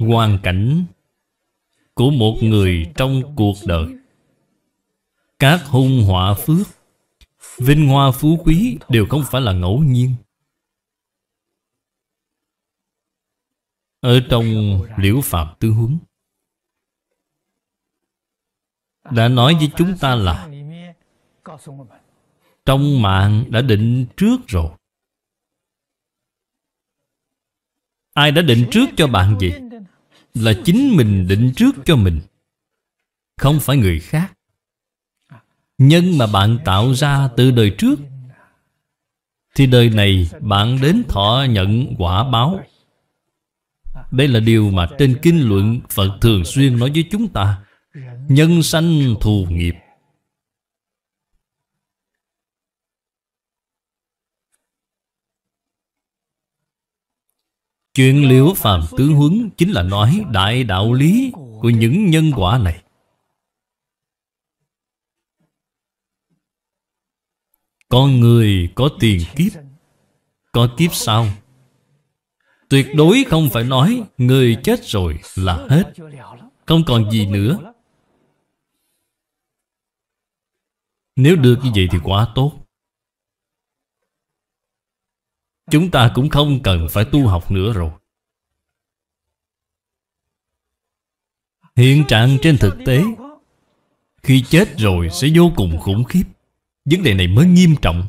hoàn cảnh của một người trong cuộc đời các hung họa phước vinh hoa phú quý đều không phải là ngẫu nhiên ở trong liễu phạm tư huấn đã nói với chúng ta là trong mạng đã định trước rồi ai đã định trước cho bạn gì là chính mình định trước cho mình Không phải người khác Nhân mà bạn tạo ra từ đời trước Thì đời này bạn đến thọ nhận quả báo Đây là điều mà trên kinh luận Phật thường xuyên nói với chúng ta Nhân sanh thù nghiệp Chuyện liễu phàm tứ huấn chính là nói đại đạo lý của những nhân quả này. Con người có tiền kiếp, có kiếp sau. Tuyệt đối không phải nói người chết rồi là hết, không còn gì nữa. Nếu được như vậy thì quá tốt. Chúng ta cũng không cần phải tu học nữa rồi Hiện trạng trên thực tế Khi chết rồi sẽ vô cùng khủng khiếp Vấn đề này mới nghiêm trọng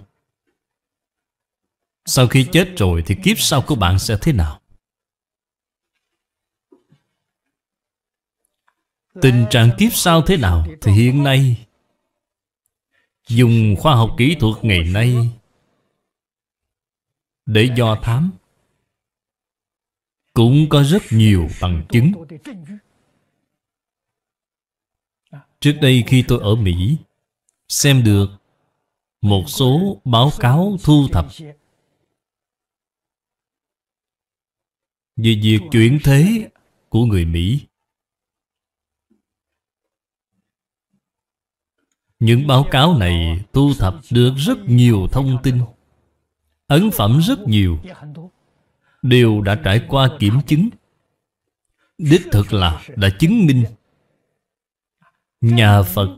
Sau khi chết rồi thì kiếp sau của bạn sẽ thế nào? Tình trạng kiếp sau thế nào Thì hiện nay Dùng khoa học kỹ thuật ngày nay để do thám Cũng có rất nhiều bằng chứng Trước đây khi tôi ở Mỹ Xem được Một số báo cáo thu thập Về việc chuyển thế của người Mỹ Những báo cáo này thu thập được rất nhiều thông tin Ấn phẩm rất nhiều Đều đã trải qua kiểm chứng Đích thực là đã chứng minh Nhà Phật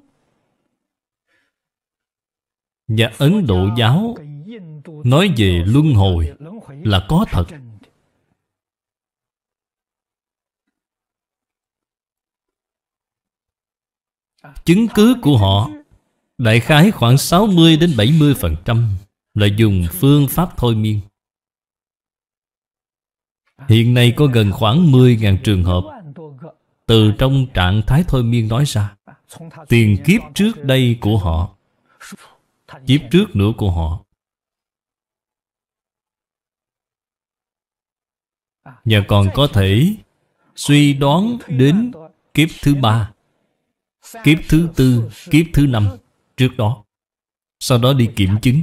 Và Ấn Độ giáo Nói về luân hồi là có thật Chứng cứ của họ Đại khái khoảng 60 đến 70% là dùng phương pháp thôi miên Hiện nay có gần khoảng 10.000 trường hợp Từ trong trạng thái thôi miên nói ra Tiền kiếp trước đây của họ Kiếp trước nữa của họ Và còn có thể suy đoán đến kiếp thứ ba Kiếp thứ tư, kiếp thứ năm trước đó Sau đó đi kiểm chứng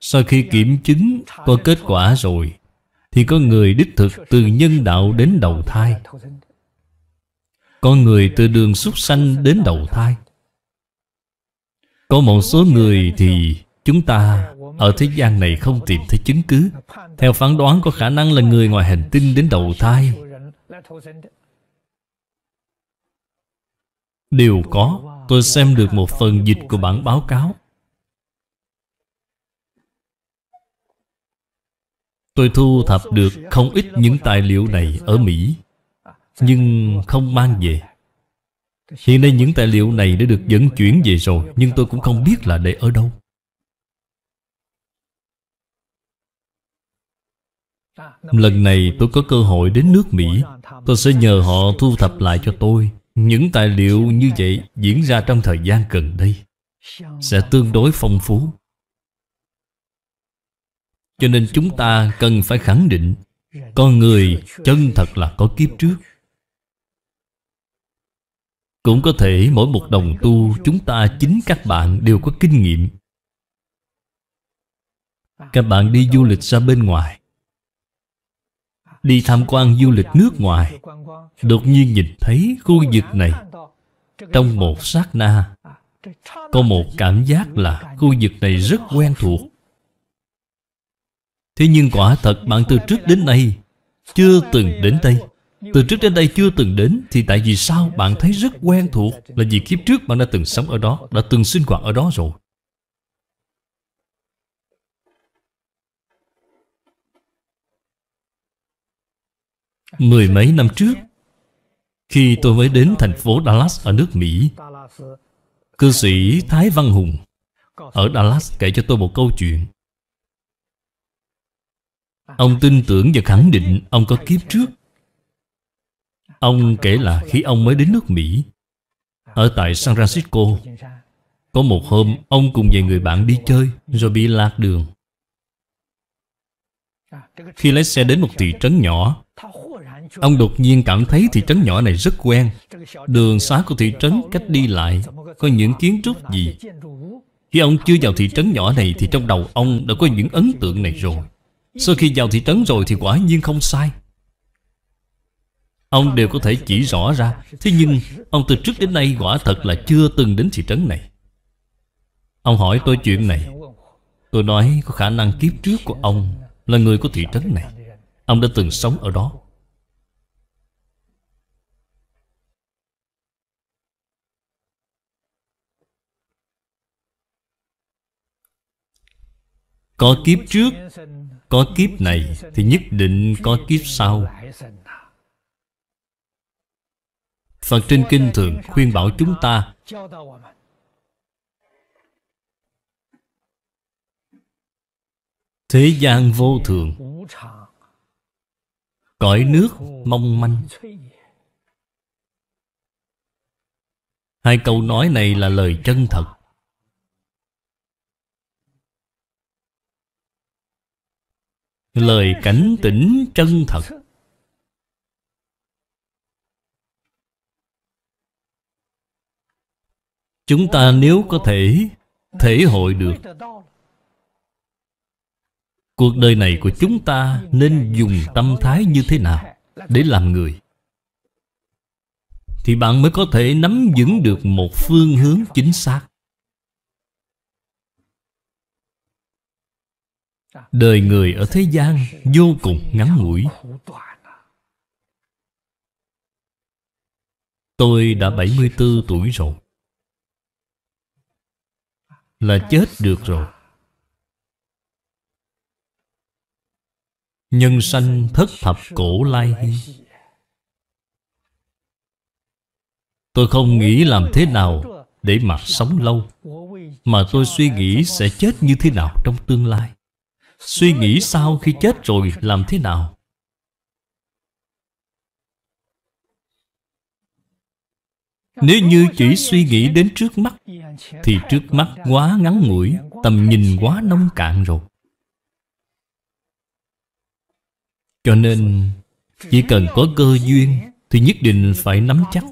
Sau khi kiểm chứng có kết quả rồi Thì có người đích thực từ nhân đạo đến đầu thai Có người từ đường xuất sanh đến đầu thai Có một số người thì chúng ta ở thế gian này không tìm thấy chứng cứ Theo phán đoán có khả năng là người ngoài hành tinh đến đầu thai Đều có Tôi xem được một phần dịch của bản báo cáo Tôi thu thập được không ít những tài liệu này ở Mỹ Nhưng không mang về Hiện nay những tài liệu này đã được dẫn chuyển về rồi Nhưng tôi cũng không biết là để ở đâu Lần này tôi có cơ hội đến nước Mỹ Tôi sẽ nhờ họ thu thập lại cho tôi Những tài liệu như vậy diễn ra trong thời gian gần đây Sẽ tương đối phong phú cho nên chúng ta cần phải khẳng định Con người chân thật là có kiếp trước Cũng có thể mỗi một đồng tu Chúng ta chính các bạn đều có kinh nghiệm Các bạn đi du lịch ra bên ngoài Đi tham quan du lịch nước ngoài Đột nhiên nhìn thấy khu vực này Trong một sát na Có một cảm giác là khu vực này rất quen thuộc Thế nhưng quả thật bạn từ trước đến nay Chưa từng đến đây Từ trước đến đây chưa từng đến Thì tại vì sao bạn thấy rất quen thuộc Là vì kiếp trước bạn đã từng sống ở đó Đã từng sinh hoạt ở đó rồi Mười mấy năm trước Khi tôi mới đến thành phố Dallas ở nước Mỹ Cư sĩ Thái Văn Hùng Ở Dallas kể cho tôi một câu chuyện Ông tin tưởng và khẳng định ông có kiếp trước Ông kể là khi ông mới đến nước Mỹ Ở tại San Francisco Có một hôm ông cùng vài người bạn đi chơi Rồi bị lạc đường Khi lái xe đến một thị trấn nhỏ Ông đột nhiên cảm thấy thị trấn nhỏ này rất quen Đường xá của thị trấn cách đi lại Có những kiến trúc gì Khi ông chưa vào thị trấn nhỏ này Thì trong đầu ông đã có những ấn tượng này rồi sau khi vào thị trấn rồi thì quả nhiên không sai Ông đều có thể chỉ rõ ra Thế nhưng ông từ trước đến nay quả thật là chưa từng đến thị trấn này Ông hỏi tôi chuyện này Tôi nói có khả năng kiếp trước của ông Là người của thị trấn này Ông đã từng sống ở đó Có kiếp trước có kiếp này thì nhất định có kiếp sau Phật trên Kinh thường khuyên bảo chúng ta Thế gian vô thường Cõi nước mong manh Hai câu nói này là lời chân thật lời cảnh tỉnh chân thật chúng ta nếu có thể thể hội được cuộc đời này của chúng ta nên dùng tâm thái như thế nào để làm người thì bạn mới có thể nắm vững được một phương hướng chính xác đời người ở thế gian vô cùng ngắn ngủi Tôi đã 74 tuổi rồi Là chết được rồi Nhân sanh thất thập cổ lai Tôi không nghĩ làm thế nào để mà sống lâu Mà tôi suy nghĩ sẽ chết như thế nào trong tương lai Suy nghĩ sau khi chết rồi làm thế nào Nếu như chỉ suy nghĩ đến trước mắt Thì trước mắt quá ngắn ngủi Tầm nhìn quá nông cạn rồi Cho nên Chỉ cần có cơ duyên Thì nhất định phải nắm chắc